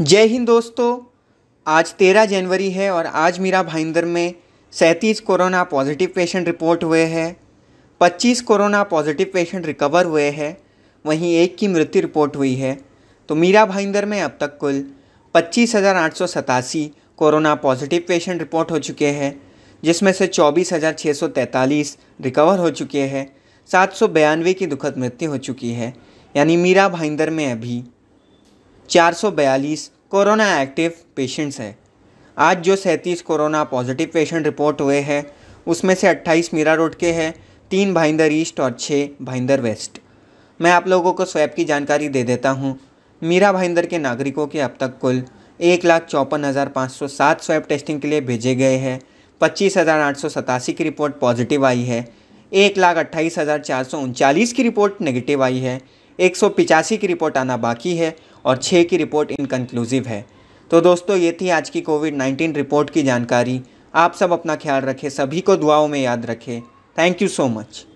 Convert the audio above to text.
जय हिंद दोस्तों आज तेरह जनवरी है और आज मीरा भाईंदर में सैंतीस कोरोना पॉजिटिव पेशेंट रिपोर्ट हुए हैं पच्चीस कोरोना पॉजिटिव पेशेंट रिकवर हुए हैं वहीं एक की मृत्यु रिपोर्ट हुई है तो मीरा भाईंदर में अब तक कुल पच्चीस हज़ार आठ सौ सतासी कोरोना पॉजिटिव पेशेंट रिपोर्ट हो चुके हैं जिसमें से चौबीस हज़ार छः सौ तैंतालीस रिकवर हो चुके हैं सात सौ बयानवे की दुखद मृत्यु हो चुकी है यानी मीरा भाईंदर में अभी 442 कोरोना एक्टिव पेशेंट्स हैं आज जो सैंतीस कोरोना पॉजिटिव पेशेंट रिपोर्ट हुए हैं उसमें से 28 मीरा रोड के हैं तीन भाईंदर ईस्ट और छः भाईंदर वेस्ट मैं आप लोगों को स्वैप की जानकारी दे देता हूँ मीरा भाईंदर के नागरिकों के अब तक कुल एक लाख चौपन हज़ार पाँच सौ सात स्वैप टेस्टिंग के लिए भेजे गए हैं पच्चीस हज़ार आठ सौ सतासी की रिपोर्ट पॉजिटिव आई है एक लाख अट्ठाईस हज़ार चार सौ उनचालीस की रिपोर्ट नेगेटिव आई है एक सौ पिचासी की रिपोर्ट आना बाकी है और छः की रिपोर्ट इनकन्क्लूसिव है तो दोस्तों ये थी आज की कोविड नाइन्टीन रिपोर्ट की जानकारी आप सब अपना ख्याल रखें सभी को दुआओं में याद रखें थैंक यू सो मच